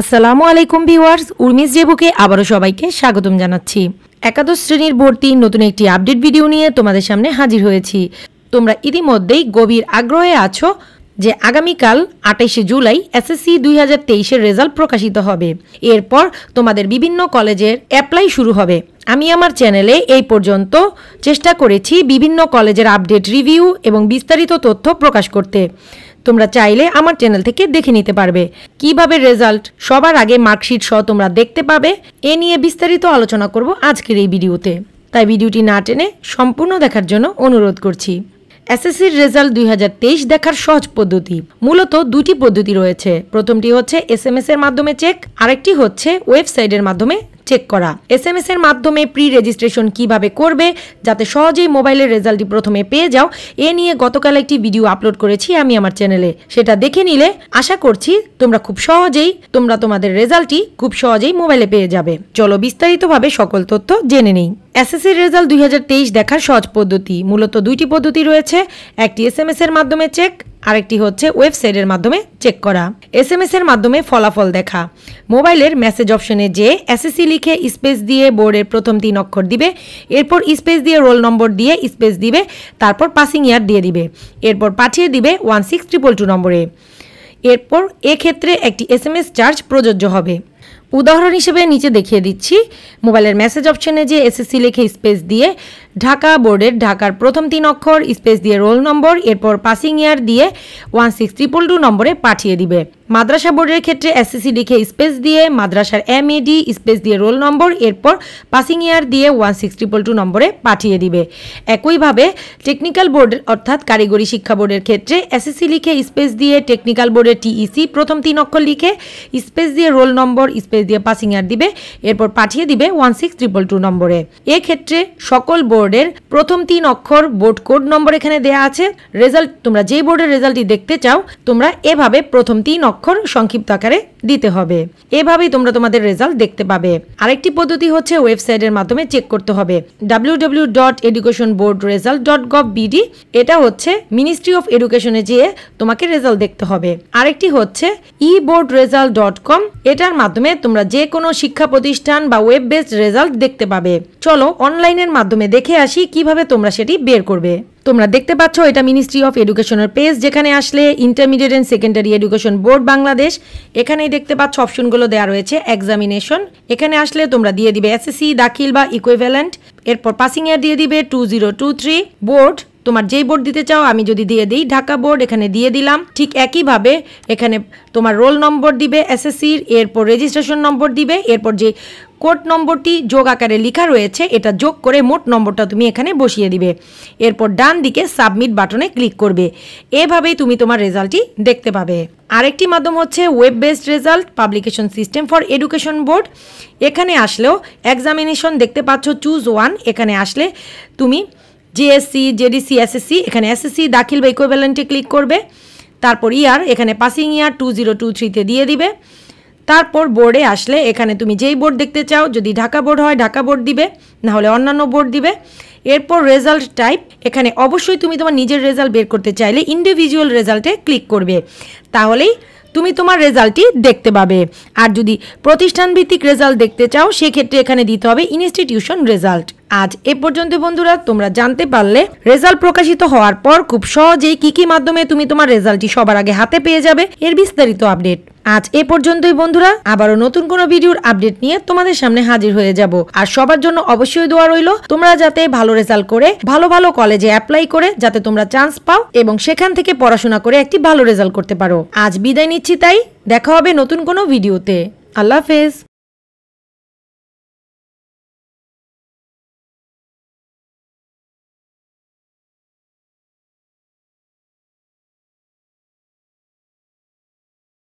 আসসালামু আলাইকুম ভিওয়ার্স উর্মিস জেবুকে আবারও সবাইকে স্বাগতম জানাচ্ছি একাদশ শ্রেণীর ভর্তি নতুন একটি আপডেট ভিডিও নিয়ে তোমাদের সামনে হাজির হয়েছি তোমরা ইতিমধ্যেই গভীর আগ্রহে আছো যে আগামীকাল আটাইশে জুলাই এসএসসি দুই হাজার তেইশের রেজাল্ট প্রকাশিত হবে এরপর তোমাদের বিভিন্ন কলেজের অ্যাপ্লাই শুরু হবে আমি আমার চ্যানেলে এই পর্যন্ত চেষ্টা করেছি বিভিন্ন কলেজের আপডেট রিভিউ এবং বিস্তারিত তথ্য প্রকাশ করতে তোমরা চাইলে আমার চ্যানেল থেকে দেখে নিতে পারবে কিভাবে রেজাল্ট সবার আগে মার্কশিট সহ তোমরা দেখতে পাবে এ নিয়ে বিস্তারিত আলোচনা করব আজকের এই ভিডিওতে তাই ভিডিওটি না টেনে সম্পূর্ণ দেখার জন্য অনুরোধ করছি এসএসসির রেজাল্ট দুই দেখার সহজ পদ্ধতি মূলত দুটি পদ্ধতি রয়েছে প্রথমটি হচ্ছে এস এর মাধ্যমে চেক আরেকটি হচ্ছে ওয়েবসাইটের মাধ্যমে চেক করা এস এম এস এর মাধ্যমে প্রি রেজিস্ট্রেশন কিভাবে করবে যাতে সহজেই মোবাইলের রেজাল্টটি প্রথমে পেয়ে যাও এ নিয়ে গতকাল একটি ভিডিও আপলোড করেছি আমি আমার চ্যানেলে সেটা দেখে নিলে আশা করছি তোমরা খুব সহজেই তোমরা তোমাদের রেজাল্টটি খুব সহজেই মোবাইলে পেয়ে যাবে চলো বিস্তারিতভাবে সকল তথ্য জেনে নিই এসএসসির রেজাল্ট দুই দেখার সহজ পদ্ধতি মূলত দুইটি পদ্ধতি রয়েছে একটি এস এর মাধ্যমে চেক আরেকটি হচ্ছে ওয়েবসাইটের মাধ্যমে চেক করা এম এর মাধ্যমে ফলাফল দেখা মোবাইলের মেসেজ অপশনে যে এসএসসি লিখে স্পেস দিয়ে বোর্ডের প্রথম তিন অক্ষর দিবে এরপর স্পেস দিয়ে রোল নম্বর দিয়ে স্পেস দিবে তারপর পাসিং ইয়ার দিয়ে দিবে এরপর পাঠিয়ে দিবে ওয়ান সিক্স ট্রিপল টু নম্বরে এরপর এক্ষেত্রে একটি এস চার্জ প্রযোজ্য হবে উদাহরণ হিসেবে নিচে দেখিয়ে দিচ্ছি মোবাইলের মেসেজ অপশনে যে এসএসসি লিখে স্পেস দিয়ে ঢাকা বোর্ডের ঢাকার প্রথম তিন অক্ষর স্পেস দিয়ে রোল নম্বর এরপর পাসিং ইয়ার দিয়ে ওয়ান সিক্স ট্রিপল টু নম্বরে পাঠিয়ে দিবে মাদ্রাসা বোর্ডের ক্ষেত্রে এসএসসি লিখে স্পেস দিয়ে মাদ্রাসার এম এডি স্পেস দিয়ে রোল নম্বর এরপর পাসিং ইয়ার দিয়ে ওয়ান সিক্স ট্রিপল টু নম্বরে পাঠিয়ে দিবে একইভাবে টেকনিক্যাল বোর্ড অর্থাৎ কারিগরি শিক্ষা বোর্ডের ক্ষেত্রে এসএসসি লিখে স্পেস দিয়ে টেকনিক্যাল বোর্ডের টিইসি প্রথম তিন অক্ষর লিখে স্পেস দিয়ে রোল নম্বর স্পেস দিয়ে পাসিং ইয়ার দিবে এরপর পাঠিয়ে দিবে ওয়ান সিক্স ট্রিপল টু নম্বরে এক্ষেত্রে সকল বোর্ড বোর্ডের প্রথম তিন অক্ষর বোর্ড কোড নম্বর এখানে দেয়া আছে রেজাল্ট তোমরা যেই বোর্ডের রেজাল্টটি দেখতে চাও তোমরা এভাবে প্রথম তিন অক্ষর সংক্ষিপ্ত আকারে দিতে হবে এভাবেই তোমরা তোমাদের রেজাল্ট দেখতে পাবে আরেকটি পদ্ধতি হচ্ছে ওয়েবসাইটের মাধ্যমে চেক করতে হবে www.educationboardresult.gov.bd এটা হচ্ছে মিনিস্ট্রি অফ এডুকেশনে যেয়ে তোমাকে রেজাল্ট দেখতে হবে আরেকটি হচ্ছে eboardresult.com এটার মাধ্যমে তোমরা যে কোনো শিক্ষা প্রতিষ্ঠান বা ওয়েব বেসড রেজাল্ট দেখতে পাবে চলো অনলাইনের মাধ্যমে দেখে দেখে আসি কিভাবে তোমরা সেটি বের করবে তোমরা দেখতে পাচ্ছ এটা মিনিস্ট্রি অফ এডুকেশনের পেজ যেখানে আসলে intermediate and secondary education board Bangladesh এখানেই দেখতে পাচ্ছ অপশনগুলো দেওয়া রয়েছে এক্সামিনেশন এখানে আসলে তোমরা দিয়ে দিবে এসএসসি দাখিল বা ইকুইভ্যালেন্ট এরপর পাসিং ইয়ার দিয়ে দিবে two zero two three board তোমার যেই বোর্ড দিতে চাও আমি যদি দিয়ে দিই ঢাকা বোর্ড এখানে দিয়ে দিলাম ঠিক একইভাবে এখানে তোমার রোল নম্বর দিবে এসএসসির এরপর রেজিস্ট্রেশন নম্বর দিবে এরপর যে কোট নম্বরটি যোগ আকারে লেখা রয়েছে এটা যোগ করে মোট নম্বরটা তুমি এখানে বসিয়ে দিবে এরপর ডান দিকে সাবমিট বাটনে ক্লিক করবে এভাবেই তুমি তোমার রেজাল্টটি দেখতে পাবে আরেকটি মাধ্যম হচ্ছে web based result publication system for education board এখানে আসলেও এক্সামিনেশন দেখতে পাচ্ছ চুজ ওয়ান এখানে আসলে তুমি জিএসসি জেডিসি এসএসসি এখানে এসএসসি দাখিল বা ইকোভ্যালেন্টে ক্লিক করবে তারপর ইয়ার এখানে passing year two zero two থ্রিতে দিয়ে দিবে তারপর বোর্ডে আসলে এখানে তুমি যেই বোর্ড দেখতে চাও যদি ঢাকা বোর্ড হয় ঢাকা বোর্ড দিবে না হলে অন্যান্য বোর্ড দিবে এরপর রেজাল্ট টাইপ এখানে অবশ্যই তুমি তোমার নিজের রেজাল্ট বের করতে চাইলে ইন্ডিভিজুয়াল রেজাল্টে ক্লিক করবে তাহলেই তুমি তোমার রেজাল্টটি দেখতে পাবে আর যদি প্রতিষ্ঠান ভিত্তিক রেজাল্ট দেখতে চাও সেক্ষেত্রে এখানে দিতে হবে ইনস্টিটিউশন রেজাল্ট আজ এ পর্যন্ত বন্ধুরা তোমরা জানতে পারলে রেজাল্ট প্রকাশিত হওয়ার পর খুব সহজেই কি কি মাধ্যমে তুমি তোমার রেজাল্টটি সবার আগে হাতে পেয়ে যাবে এর বিস্তারিত আপডেট আজ এ পর্যন্তই বন্ধুরা আবারও নতুন কোনো ভিডিওর আপডেট নিয়ে তোমাদের সামনে হাজির হয়ে যাব আর সবার জন্য অবশ্যই দোয়া রইল তোমরা যাতে ভালো রেজাল্ট করে ভালো ভালো কলেজে অ্যাপ্লাই করে যাতে তোমরা চান্স পাও এবং সেখান থেকে পড়াশোনা করে একটি ভালো রেজাল্ট করতে পারো আজ বিদায় নিচ্ছি তাই দেখা হবে নতুন কোনো ভিডিওতে আল্লাহ হাফেজ